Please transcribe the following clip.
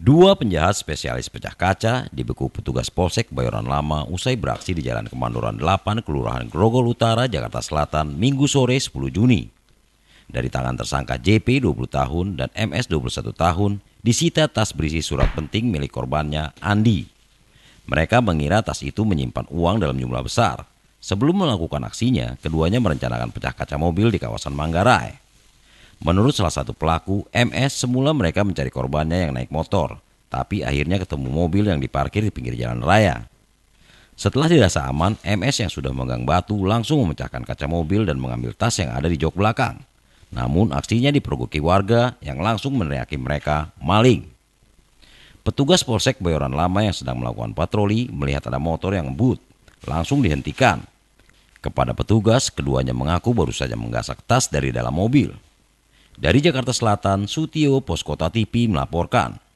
Dua penjahat spesialis pecah kaca dibeku petugas Polsek Bayoran Lama usai beraksi di Jalan Kemandoran 8, Kelurahan Grogol Utara, Jakarta Selatan, Minggu sore 10 Juni. Dari tangan tersangka JP 20 tahun dan MS 21 tahun disita tas berisi surat penting milik korbannya Andi. Mereka mengira tas itu menyimpan uang dalam jumlah besar. Sebelum melakukan aksinya, keduanya merencanakan pecah kaca mobil di kawasan Manggarai. Menurut salah satu pelaku, MS semula mereka mencari korbannya yang naik motor, tapi akhirnya ketemu mobil yang diparkir di pinggir jalan raya. Setelah dirasa aman, MS yang sudah memegang batu langsung memecahkan kaca mobil dan mengambil tas yang ada di jok belakang. Namun aksinya dipergoki warga yang langsung meneriaki mereka maling. Petugas Polsek Bayoran Lama yang sedang melakukan patroli melihat ada motor yang ngebut, langsung dihentikan. Kepada petugas, keduanya mengaku baru saja menggasak tas dari dalam mobil. Dari Jakarta Selatan, Sutio Poskota TV melaporkan.